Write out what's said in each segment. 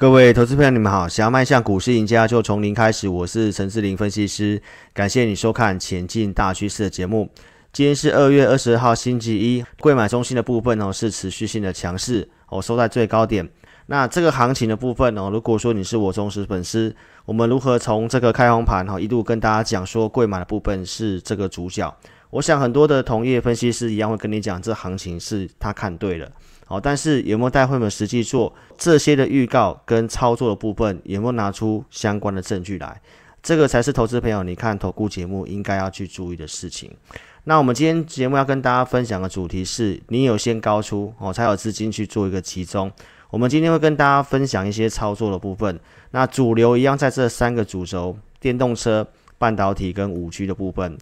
各位投资朋友，你们好！想要迈向股市赢家，就从零开始。我是陈志林分析师，感谢你收看《前进大趋势》的节目。今天是二月二十号，星期一。贵买中心的部分哦，是持续性的强势哦，收在最高点。那这个行情的部分哦，如果说你是我忠实粉丝，我们如何从这个开红盘哈，一路跟大家讲说贵买的部分是这个主角。我想很多的同业分析师一样会跟你讲，这行情是他看对了。好，但是有没有带会们实际做这些的预告跟操作的部分，有没有拿出相关的证据来？这个才是投资朋友你看投顾节目应该要去注意的事情。那我们今天节目要跟大家分享的主题是，你有先高出哦，才有资金去做一个集中。我们今天会跟大家分享一些操作的部分。那主流一样在这三个主轴：电动车、半导体跟五 G 的部分。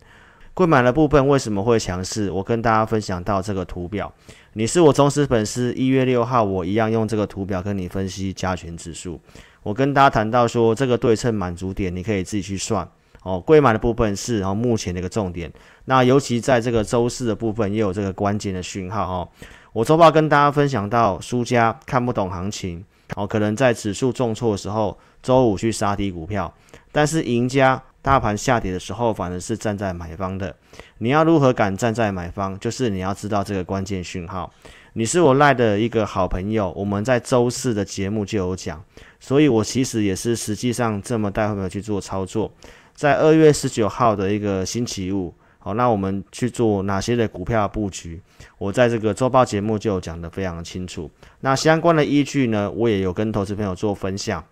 贵买的部分为什么会强势？我跟大家分享到这个图表，你是我忠实粉丝，一月六号我一样用这个图表跟你分析加权指数。我跟大家谈到说，这个对称满足点你可以自己去算哦。贵买的部分是然目前的一个重点，那尤其在这个周四的部分也有这个关键的讯号哦。我周报跟大家分享到，输家看不懂行情哦，可能在指数重挫的时候，周五去杀低股票，但是赢家。大盘下跌的时候，反而是站在买方的。你要如何敢站在买方，就是你要知道这个关键讯号。你是我赖的一个好朋友，我们在周四的节目就有讲，所以我其实也是实际上这么带朋友去做操作。在二月十九号的一个星期五，好，那我们去做哪些的股票布局？我在这个周报节目就讲得非常清楚。那相关的依据呢，我也有跟投资朋友做分享。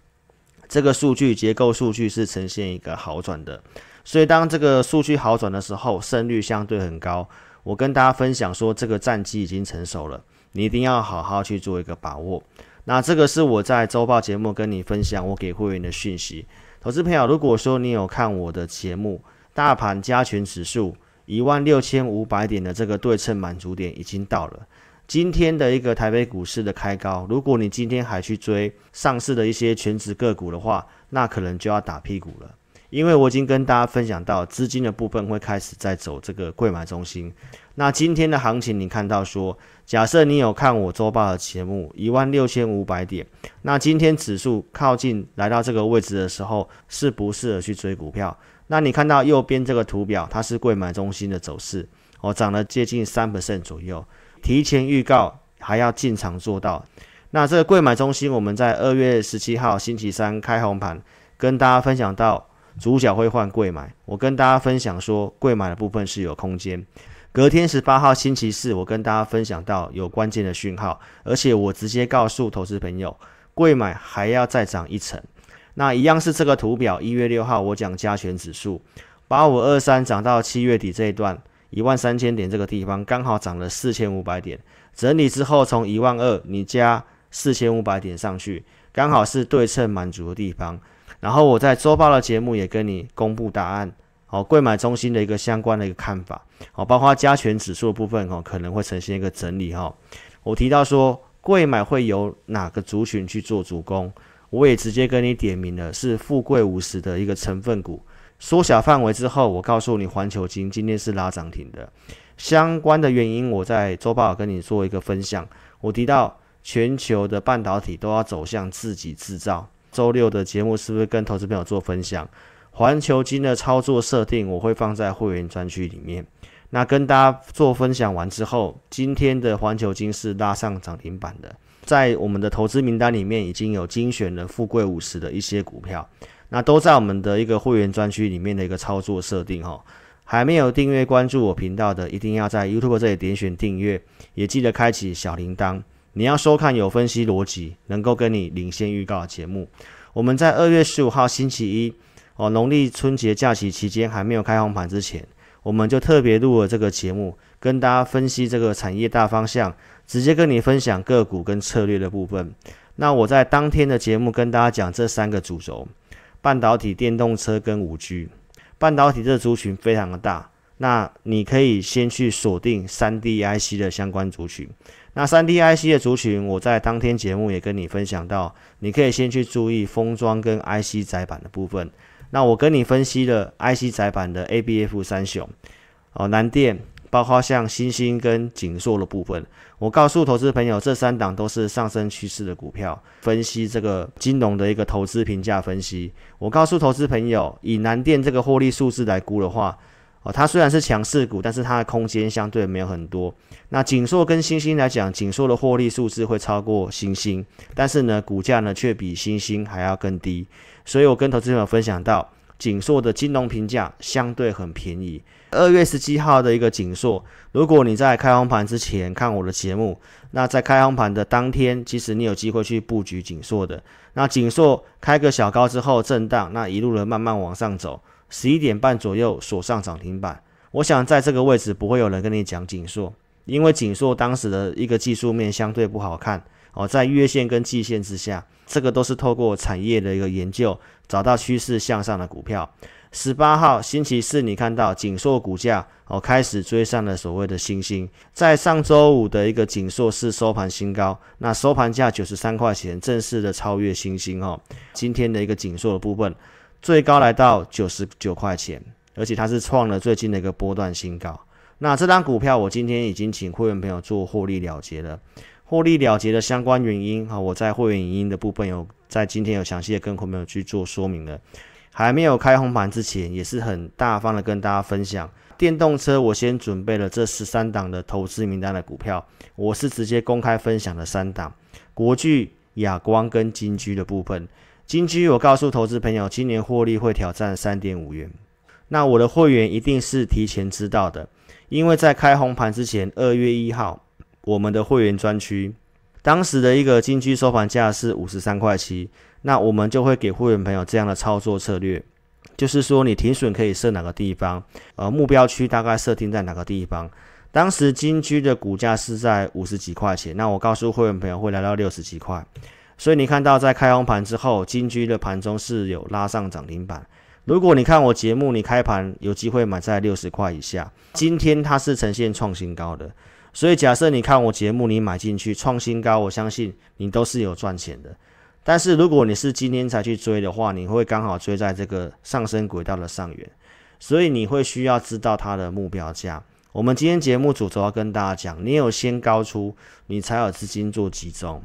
这个数据结构数据是呈现一个好转的，所以当这个数据好转的时候，胜率相对很高。我跟大家分享说，这个战机已经成熟了，你一定要好好去做一个把握。那这个是我在周报节目跟你分享，我给会员的讯息。投资朋友，如果说你有看我的节目，大盘加权指数一万六千五百点的这个对称满足点已经到了。今天的一个台北股市的开高，如果你今天还去追上市的一些全职个股的话，那可能就要打屁股了。因为我已经跟大家分享到，资金的部分会开始在走这个贵买中心。那今天的行情，你看到说，假设你有看我周报的节目，一万六千五百点，那今天指数靠近来到这个位置的时候，适不适合去追股票？那你看到右边这个图表，它是贵买中心的走势，哦，涨了接近三 percent 左右。提前预告还要进场做到，那这个贵买中心，我们在二月十七号星期三开红盘，跟大家分享到主角会换贵买。我跟大家分享说贵买的部分是有空间。隔天十八号星期四，我跟大家分享到有关键的讯号，而且我直接告诉投资朋友，贵买还要再涨一层。那一样是这个图表，一月六号我讲加权指数八五二三涨到七月底这一段。一万三千点这个地方刚好涨了四千五百点，整理之后从一万二你加四千五百点上去，刚好是对称满足的地方。然后我在周报的节目也跟你公布答案，哦，贵买中心的一个相关的一个看法，哦，包括加权指数的部分哦，可能会呈现一个整理哈。我提到说贵买会有哪个族群去做主攻，我也直接跟你点名了，是富贵五十的一个成分股。缩小范围之后，我告诉你，环球金今天是拉涨停的。相关的原因，我在周报跟你做一个分享。我提到全球的半导体都要走向自己制造。周六的节目是不是跟投资朋友做分享？环球金的操作设定我会放在会员专区里面。那跟大家做分享完之后，今天的环球金是拉上涨停板的。在我们的投资名单里面，已经有精选了富贵五十的一些股票。那都在我们的一个会员专区里面的一个操作设定哈，还没有订阅关注我频道的，一定要在 YouTube 这里点选订阅，也记得开启小铃铛。你要收看有分析逻辑，能够跟你领先预告的节目。我们在二月十五号星期一哦，农历春节假期期间还没有开红盘之前，我们就特别录了这个节目，跟大家分析这个产业大方向，直接跟你分享个股跟策略的部分。那我在当天的节目跟大家讲这三个主轴。半导体电动车跟五 G，半导体这族群非常的大，那你可以先去锁定三 D IC 的相关族群。那三 D IC 的族群，我在当天节目也跟你分享到，你可以先去注意封装跟 IC 载板的部分。那我跟你分析了 IC 载板的 ABF 三雄，哦南电。包括像星星跟锦硕的部分，我告诉投资朋友，这三档都是上升趋势的股票。分析这个金融的一个投资评价分析，我告诉投资朋友，以南电这个获利数字来估的话，哦，它虽然是强势股，但是它的空间相对没有很多。那锦硕跟星星来讲，锦硕的获利数字会超过星星，但是呢，股价呢却比星星还要更低。所以我跟投资朋友分享到，锦硕的金融评价相对很便宜。二月十七号的一个紧缩。如果你在开红盘之前看我的节目，那在开红盘的当天，其实你有机会去布局紧缩的。那紧缩开个小高之后震荡，那一路的慢慢往上走，十一点半左右锁上涨停板。我想在这个位置不会有人跟你讲紧缩，因为紧缩当时的一个技术面相对不好看。哦，在月线跟季线之下，这个都是透过产业的一个研究，找到趋势向上的股票。十八号星期四，你看到紧硕股价哦开始追上了所谓的星星。在上周五的一个紧硕是收盘新高，那收盘价九十三块钱，正式的超越星星哦。今天的一个紧硕的部分，最高来到九十九块钱，而且它是创了最近的一个波段新高。那这张股票，我今天已经请会员朋友做获利了结了。获利了结的相关原因，哈，我在会员影音的部分有在今天有详细的跟朋友去做说明了。还没有开红盘之前，也是很大方的跟大家分享。电动车，我先准备了这十三档的投资名单的股票，我是直接公开分享的三档：国巨、亚光跟金居的部分。金居，我告诉投资朋友，今年获利会挑战三点五元。那我的会员一定是提前知道的，因为在开红盘之前，二月一号。我们的会员专区，当时的一个金居收盘价是五十三块七，那我们就会给会员朋友这样的操作策略，就是说你停损可以设哪个地方，呃，目标区大概设定在哪个地方。当时金居的股价是在五十几块钱，那我告诉会员朋友会来到六十几块，所以你看到在开红盘之后，金居的盘中是有拉上涨停板。如果你看我节目，你开盘有机会买在六十块以下，今天它是呈现创新高的。所以，假设你看我节目，你买进去创新高，我相信你都是有赚钱的。但是，如果你是今天才去追的话，你会刚好追在这个上升轨道的上缘，所以你会需要知道它的目标价。我们今天节目组主要跟大家讲，你有先高出，你才有资金做集中。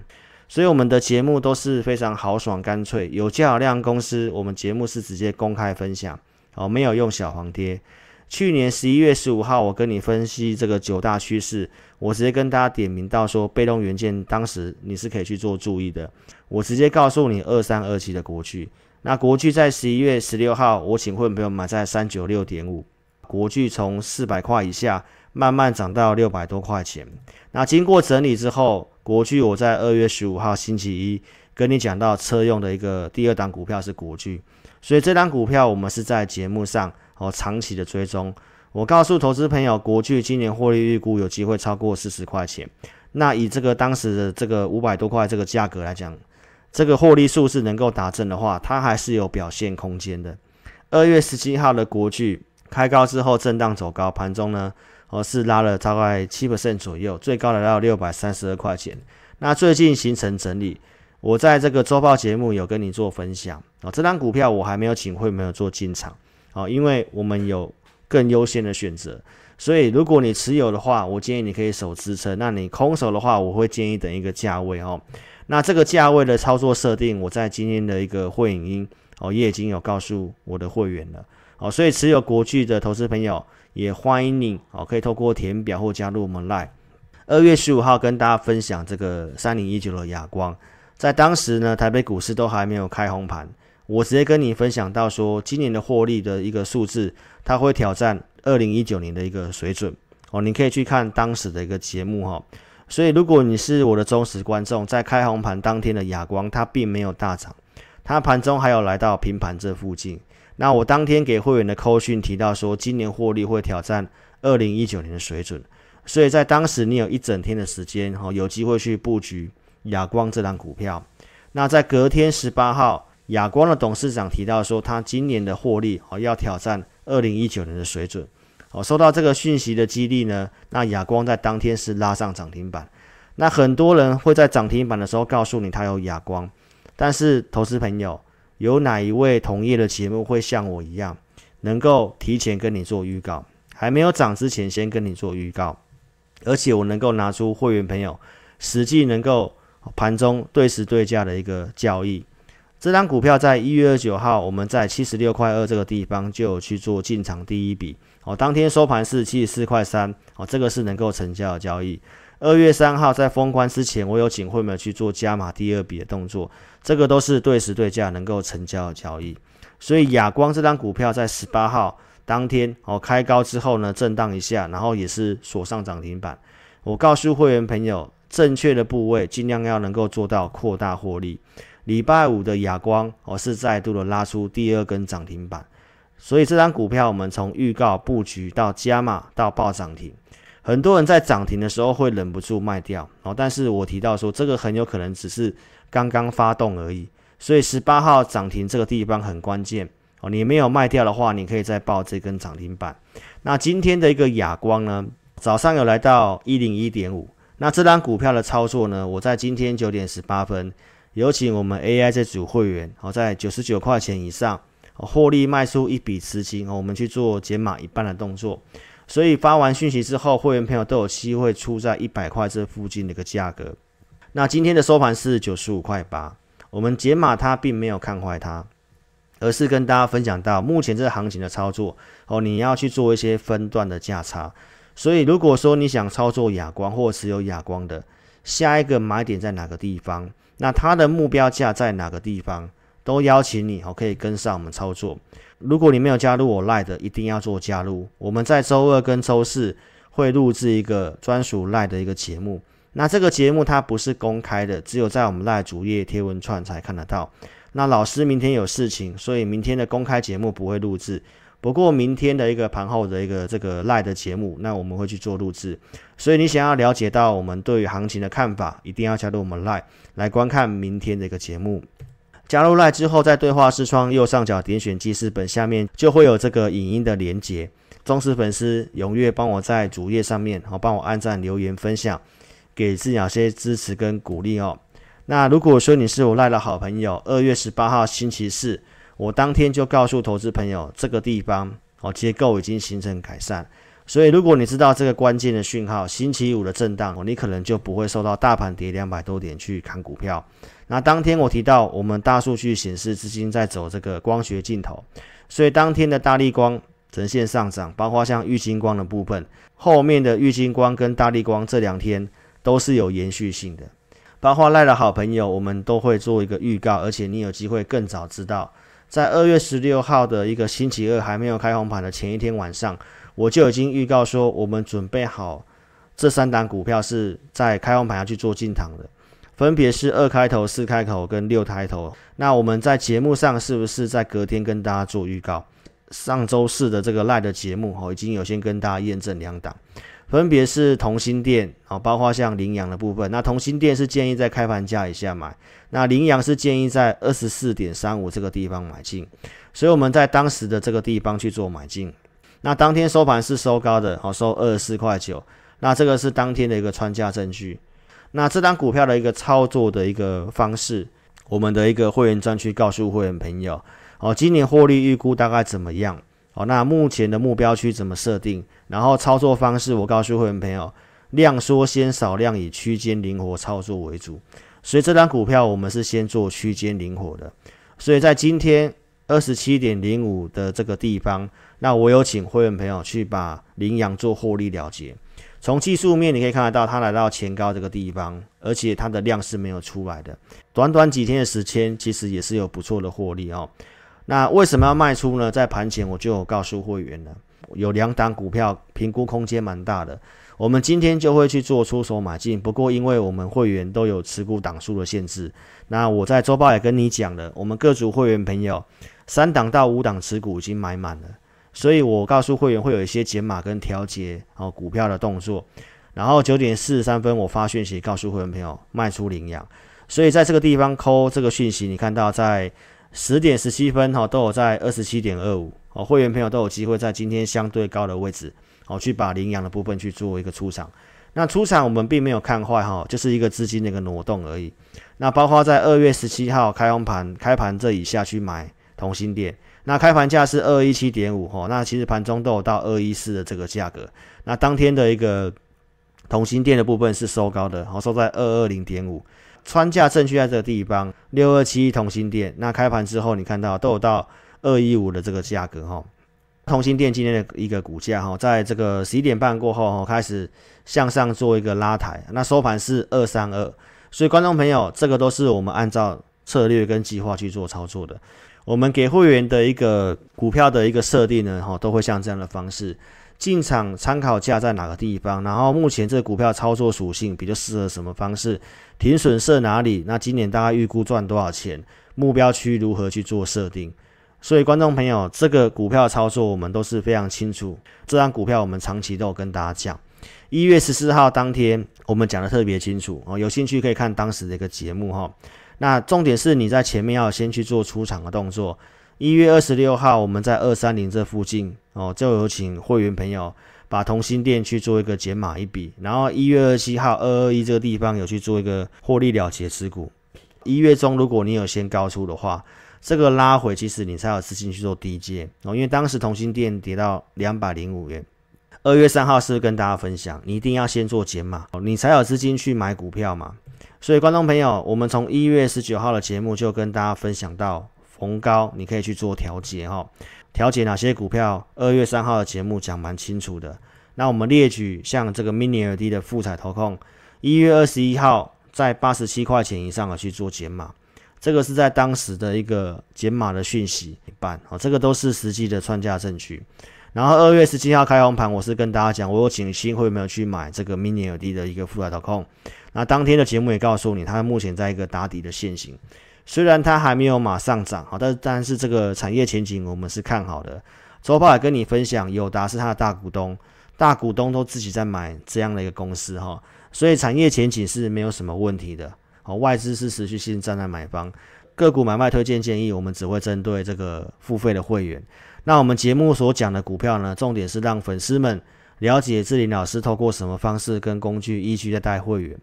所以，我们的节目都是非常豪爽干脆，有价量公司，我们节目是直接公开分享，哦，没有用小黄贴。去年十一月十五号，我跟你分析这个九大趋势，我直接跟大家点名到说被动元件，当时你是可以去做注意的。我直接告诉你，二三二七的国巨，那国巨在十一月十六号，我请会朋友买在三九六点五，国巨从四百块以下慢慢涨到六百多块钱。那经过整理之后，国巨我在二月十五号星期一跟你讲到车用的一个第二档股票是国巨，所以这档股票我们是在节目上。哦，长期的追踪，我告诉投资朋友，国巨今年获利预估有机会超过四十块钱。那以这个当时的这个五百多块这个价格来讲，这个获利数是能够达正的话，它还是有表现空间的。二月十七号的国巨开高之后震荡走高，盘中呢哦是拉了大概七 percent 左右，最高来到六百三十二块钱。那最近形成整理，我在这个周报节目有跟你做分享啊，这张股票我还没有请会没有做进场。好，因为我们有更优先的选择，所以如果你持有的话，我建议你可以守支撑。那你空手的话，我会建议等一个价位哦。那这个价位的操作设定，我在今天的一个会影音哦，也已经有告诉我的会员了哦。所以持有国巨的投资朋友，也欢迎你哦，可以透过填表或加入我们 Line。二月十五号跟大家分享这个三零一九的哑光，在当时呢，台北股市都还没有开红盘。我直接跟你分享到说，今年的获利的一个数字，它会挑战二零一九年的一个水准哦。你可以去看当时的一个节目哈。所以如果你是我的忠实观众，在开红盘当天的亚光，它并没有大涨，它盘中还有来到平盘这附近。那我当天给会员的扣讯提到说，今年获利会挑战二零一九年的水准。所以在当时你有一整天的时间哈，有机会去布局亚光这档股票。那在隔天十八号。亚光的董事长提到说，他今年的获利哦要挑战二零一九年的水准哦。收到这个讯息的激励呢，那亚光在当天是拉上涨停板。那很多人会在涨停板的时候告诉你他有亚光，但是投资朋友有哪一位同业的节目会像我一样能够提前跟你做预告，还没有涨之前先跟你做预告，而且我能够拿出会员朋友实际能够盘中对时对价的一个交易。这张股票在一月二九号，我们在七十六块二这个地方就去做进场第一笔哦，当天收盘是七十四块三哦，这个是能够成交的交易。二月三号在封关之前，我有请会员去做加码第二笔的动作，这个都是对时对价能够成交的交易。所以亚光这张股票在十八号当天哦开高之后呢，震荡一下，然后也是锁上涨停板。我告诉会员朋友，正确的部位尽量要能够做到扩大获利。礼拜五的亚光，我是再度的拉出第二根涨停板，所以这张股票我们从预告布局到加码到爆涨停，很多人在涨停的时候会忍不住卖掉，哦，但是我提到说这个很有可能只是刚刚发动而已，所以十八号涨停这个地方很关键哦，你没有卖掉的话，你可以再报这根涨停板。那今天的一个亚光呢，早上有来到一零一点五，那这张股票的操作呢，我在今天九点十八分。有请我们 AI 这组会员哦，在九十九块钱以上获利卖出一笔资金哦，我们去做解码一半的动作。所以发完讯息之后，会员朋友都有机会出在一百块这附近的一个价格。那今天的收盘是九十五块八，我们解码它并没有看坏它，而是跟大家分享到目前这个行情的操作哦，你要去做一些分段的价差。所以如果说你想操作哑光或持有哑光的，下一个买点在哪个地方？那它的目标价在哪个地方，都邀请你哦，可以跟上我们操作。如果你没有加入我 Lite 的，一定要做加入。我们在周二跟周四会录制一个专属 Lite 的一个节目。那这个节目它不是公开的，只有在我们 Lite 主页贴文串才看得到。那老师明天有事情，所以明天的公开节目不会录制。不过，明天的一个盘后的一个这个 live 的节目，那我们会去做录制。所以，你想要了解到我们对于行情的看法，一定要加入我们 live 来观看明天的一个节目。加入 live 之后，在对话视窗右上角点选记事本，下面就会有这个影音的连接。忠实粉丝，踊跃帮我在主页上面好帮我按赞、留言、分享，给自己些支持跟鼓励哦。那如果说你是我赖的好朋友，二月十八号星期四。我当天就告诉投资朋友，这个地方哦结构已经形成改善，所以如果你知道这个关键的讯号，星期五的震荡你可能就不会受到大盘跌两百多点去砍股票。那当天我提到，我们大数据显示资金在走这个光学镜头，所以当天的大力光呈现上涨，包括像玉金光的部分，后面的玉金光跟大力光这两天都是有延续性的，包括赖的好朋友，我们都会做一个预告，而且你有机会更早知道。在二月十六号的一个星期二，还没有开红盘的前一天晚上，我就已经预告说，我们准备好这三档股票是在开红盘要去做进堂的，分别是二开头、四开头跟六开头。那我们在节目上是不是在隔天跟大家做预告？上周四的这个赖的节目哦，已经有先跟大家验证两档。分别是同心店，哦，包括像羚羊的部分。那同心店是建议在开盘价以下买，那羚羊是建议在二十四点三五这个地方买进。所以我们在当时的这个地方去做买进。那当天收盘是收高的，哦，收二十四块九。那这个是当天的一个穿价证据。那这张股票的一个操作的一个方式，我们的一个会员专区告诉会员朋友，哦，今年获利预估大概怎么样？好，那目前的目标区怎么设定？然后操作方式，我告诉会员朋友，量缩先少量，以区间灵活操作为主。所以这张股票我们是先做区间灵活的。所以在今天二十七点零五的这个地方，那我有请会员朋友去把羚羊做获利了结。从技术面你可以看得到，它来到前高这个地方，而且它的量是没有出来的。短短几天的时间，其实也是有不错的获利哦。那为什么要卖出呢？在盘前我就有告诉会员了，有两档股票评估空间蛮大的，我们今天就会去做出手买进。不过因为我们会员都有持股档数的限制，那我在周报也跟你讲了，我们各组会员朋友三档到五档持股已经买满了，所以我告诉会员会有一些减码跟调节哦股票的动作。然后九点四十三分我发讯息告诉会员朋友卖出领养，所以在这个地方扣这个讯息，你看到在。十点十七分哈，都有在二十七点二五哦，会员朋友都有机会在今天相对高的位置哦，去把领养的部分去做一个出场。那出场我们并没有看坏哈，就是一个资金的一个挪动而已。那包括在二月十七号开盘开盘这以下去买同心店，那开盘价是二一七点五哈，那其实盘中都有到二一四的这个价格。那当天的一个同心店的部分是收高的，好收在二二零点五。穿价正区在这个地方，六二七一同心店。那开盘之后，你看到都有到二一五的这个价格哈。同心店今天的一个股价哈，在这个十点半过后哈，开始向上做一个拉抬。那收盘是二三二，所以观众朋友，这个都是我们按照策略跟计划去做操作的。我们给会员的一个股票的一个设定呢，哈，都会像这样的方式。进场参考价在哪个地方？然后目前这股票操作属性比较适合什么方式？停损设哪里？那今年大概预估赚多少钱？目标区如何去做设定？所以观众朋友，这个股票操作我们都是非常清楚。这张股票我们长期都有跟大家讲，一月十四号当天我们讲的特别清楚哦。有兴趣可以看当时的一个节目哈。那重点是你在前面要先去做出场的动作。一月二十六号我们在二三零这附近。哦，就有请会员朋友把同心店去做一个减码一笔，然后一月二七号二二一这个地方有去做一个获利了结持股。一月中如果你有先高出的话，这个拉回其实你才有资金去做低阶哦，因为当时同心店跌到两百零五元。二月三号是跟大家分享，你一定要先做减码你才有资金去买股票嘛。所以观众朋友，我们从一月十九号的节目就跟大家分享到逢高你可以去做调节哈。调节哪些股票？二月三号的节目讲蛮清楚的。那我们列举像这个 mini LED 的复彩投控，一月二十一号在八十七块钱以上的去做减码，这个是在当时的一个减码的讯息一半哦，这个都是实际的串价证据。然后二月十七号开红盘，我是跟大家讲，我有请新会没有去买这个 mini LED 的一个复彩投控？那当天的节目也告诉你，它目前在一个打底的现形。虽然它还没有马上涨，好，但是但是这个产业前景我们是看好的。周爸也跟你分享，友达是它的大股东，大股东都自己在买这样的一个公司，哈，所以产业前景是没有什么问题的。好，外资是持续性站在买方。个股买卖推荐建议，我们只会针对这个付费的会员。那我们节目所讲的股票呢，重点是让粉丝们了解志林老师透过什么方式跟工具，依据在带会员。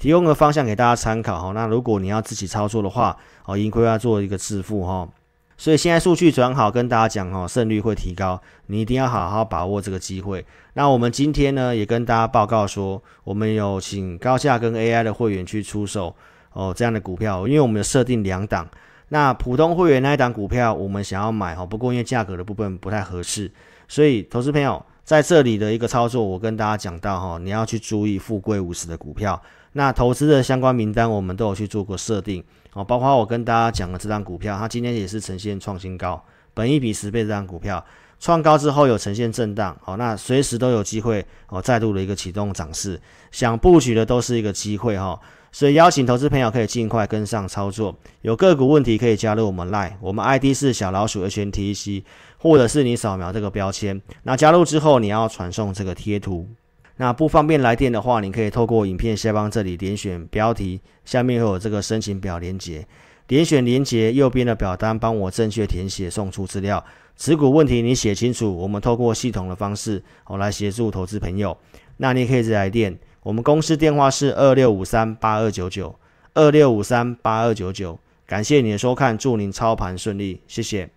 提供个方向给大家参考哈，那如果你要自己操作的话，哦盈亏要做一个自负哈，所以现在数据转好，跟大家讲哈，胜率会提高，你一定要好好把握这个机会。那我们今天呢，也跟大家报告说，我们有请高价跟 AI 的会员去出售哦这样的股票，因为我们有设定两档，那普通会员那一档股票我们想要买哈，不过因为价格的部分不太合适，所以投资朋友在这里的一个操作，我跟大家讲到哈，你要去注意富贵五十的股票。那投资的相关名单，我们都有去做过设定哦。包括我跟大家讲的这张股票，它今天也是呈现创新高，本一比十倍这张股票创高之后有呈现震荡哦，那随时都有机会哦，再度的一个启动涨势，想布局的都是一个机会哈。所以邀请投资朋友可以尽快跟上操作，有个股问题可以加入我们 Line，我们 ID 是小老鼠 h n T E C，或者是你扫描这个标签，那加入之后你要传送这个贴图。那不方便来电的话，你可以透过影片下方这里点选标题，下面会有这个申请表连接，点选连接右边的表单，帮我正确填写送出资料。持股问题你写清楚，我们透过系统的方式哦来协助投资朋友。那你可以来电，我们公司电话是二六五三八二九九二六五三八二九九。感谢你的收看，祝您操盘顺利，谢谢。